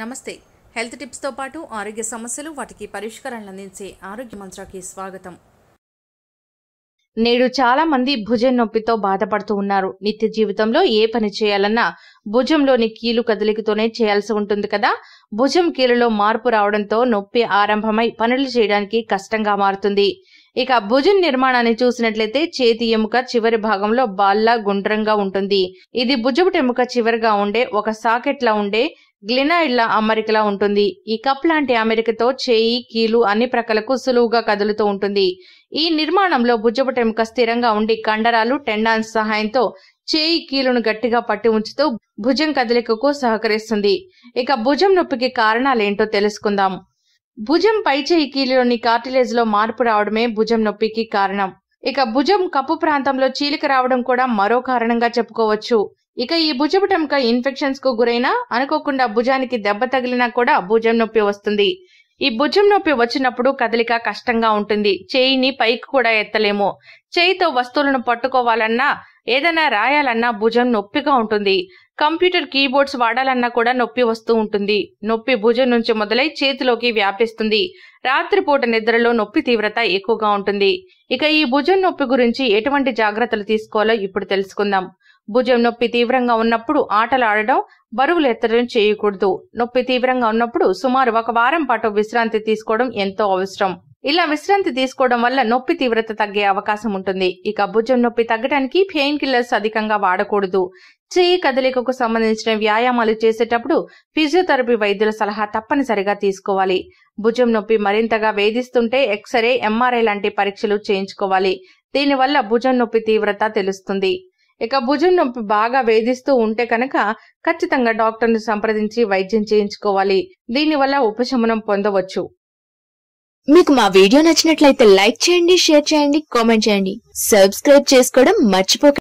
నమస్తే హెల్త్ టిప్స్తో పాటు ఆరోగ్య సమస్యలు వాటికి పరిష్కారాలు అందించే ఆరోగ్య మంత్రాకి స్వాగతం నేడు చాలా మంది భుజం నొప్పితో బాధపడుతూ ఉన్నారు నిత్య జీవితంలో ఏ పని చేయాలన్నా భుజంలోని కీలు కదలికతోనే చేయాల్సి ఉంటుంది కదా భుజం కీలులో మార్పు రావడంతో నొప్పి ఆరంభమై పనులు చేయడానికి కష్టంగా మారుతుంది ఇక భుజం నిర్మాణాన్ని చూసినట్లయితే చేతి ఎముక చివరి భాగంలో బాల్లా గుండ్రంగా ఉంటుంది ఇది భుజపుటెముక చివరిగా ఉండే ఒక సాకెట్లా ఉండే గ్లినాయిడ్ల అమరికలా ఉంటుంది ఈ కప్ లాంటి అమెరికతో చేయి కీలు అన్ని ప్రక్కలకు సులువుగా కదులుతూ ఉంటుంది ఈ నిర్మాణంలో భుజపుటెముక స్థిరంగా ఉండి కండరాలు టెండాన్స్ సహాయంతో చేయి కీలును గట్టిగా పట్టి ఉంచుతూ భుజం కదలికకు సహకరిస్తుంది ఇక భుజం నొప్పికి కారణాలేంటో తెలుసుకుందాం భుజం పై చేయి కీలులోని కార్టిలేజ్ లో మార్పు రావడమే భుజం నొప్పికి కారణం ఇక భుజం కప్పు ప్రాంతంలో చీలిక రావడం కూడా మరో కారణంగా చెప్పుకోవచ్చు ఇక ఈ భుజపుటంక ఇన్ఫెక్షన్స్ కు గురైనా అనుకోకుండా భుజానికి దెబ్బ తగిలినా కూడా భుజం నొప్పి వస్తుంది ఈ భుజం నొప్పి వచ్చినప్పుడు కదలిక కష్టంగా ఉంటుంది చేయిని పైకి కూడా ఎత్తలేము చేయితో వస్తువులను పట్టుకోవాలన్నా ఏదైనా రాయాలన్నా భుజం నొప్పిగా ఉంటుంది కంప్యూటర్ కీబోర్డ్స్ వాడాలన్నా కూడా నొప్పి వస్తూ ఉంటుంది నొప్పి భుజం నుంచి మొదలై చేతిలోకి వ్యాపిస్తుంది రాత్రిపూట నిద్రలో నొప్పి తీవ్రత ఎక్కువగా ఉంటుంది ఇక ఈ భుజం నొప్పి గురించి ఎటువంటి జాగ్రత్తలు తీసుకోవాలో ఇప్పుడు తెలుసుకుందాం భుజం నొప్పి తీవ్రంగా ఉన్నప్పుడు ఆటలాడడం ఎత్తడం చేయకూడదు నొప్పి తీవ్రంగా ఉన్నప్పుడు సుమారు ఒక వారం పాటు విశ్రాంతి తీసుకోవడం ఎంతో అవసరం ఇలా విశ్రాంతి తీసుకోవడం వల్ల నొప్పి తీవ్రత తగ్గే అవకాశం ఉంటుంది ఇక భుజం నొప్పి తగ్గడానికి పెయిన్ కిల్లర్స్ అధికంగా వాడకూడదు చేయి కదలికకు సంబంధించిన వ్యాయామాలు చేసేటప్పుడు ఫిజియోథెరపీ వైద్యుల సలహా తప్పనిసరిగా తీసుకోవాలి భుజం నొప్పి మరింతగా వేధిస్తుంటే ఎక్స్రే ఎంఆర్ఐ లాంటి పరీక్షలు చేయించుకోవాలి దీనివల్ల భుజం నొప్పి తీవ్రత తెలుస్తుంది ఇక భుజం నొప్పి బాగా వేధిస్తూ ఉంటే కనుక ఖచ్చితంగా డాక్టర్ను సంప్రదించి వైద్యం చేయించుకోవాలి దీనివల్ల ఉపశమనం పొందవచ్చు మీకు మా వీడియో నచ్చినట్లయితే లైక్ చేయండి షేర్ చేయండి కామెంట్ చేయండి సబ్స్క్రైబ్ చేసుకోవడం మర్చిపోకండి